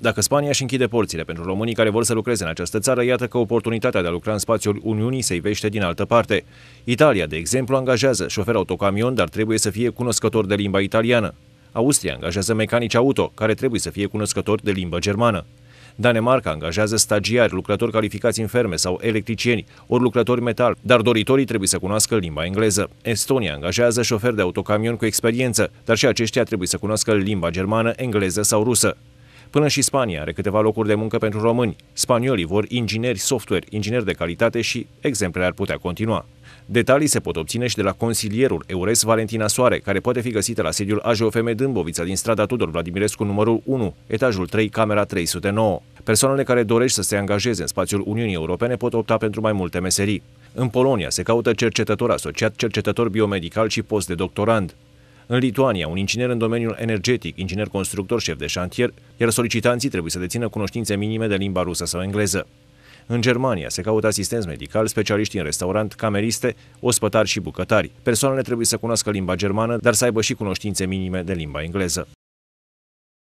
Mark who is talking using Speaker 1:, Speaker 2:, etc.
Speaker 1: Dacă Spania își închide porțile pentru românii care vor să lucreze în această țară, iată că oportunitatea de a lucra în spațiul Uniunii se ivește din altă parte. Italia, de exemplu, angajează șofer autocamion, dar trebuie să fie cunoscător de limba italiană. Austria angajează mecanici auto, care trebuie să fie cunoscători de limba germană. Danemarca angajează stagiari, lucrători calificați în ferme sau electricieni, ori lucrători metal, dar doritorii trebuie să cunoască limba engleză. Estonia angajează șoferi de autocamion cu experiență, dar și aceștia trebuie să cunoască limba germană, engleză sau rusă. Până și Spania are câteva locuri de muncă pentru români. Spaniolii vor ingineri software, ingineri de calitate și exemplele ar putea continua. Detalii se pot obține și de la consilierul EURES Valentina Soare, care poate fi găsită la sediul AJOFM Dâmbovița din strada Tudor Vladimirescu numărul 1, etajul 3, camera 309. Persoanele care dorești să se angajeze în spațiul Uniunii Europene pot opta pentru mai multe meserii. În Polonia se caută cercetător asociat, cercetător biomedical și post de doctorand. În Lituania, un inginer în domeniul energetic, inginer constructor, șef de șantier, iar solicitanții trebuie să dețină cunoștințe minime de limba rusă sau engleză. În Germania se caută asistenți medicali, specialiști în restaurant, cameriste, ospătari și bucătari. Persoanele trebuie să cunoască limba germană, dar să aibă și cunoștințe minime de limba engleză.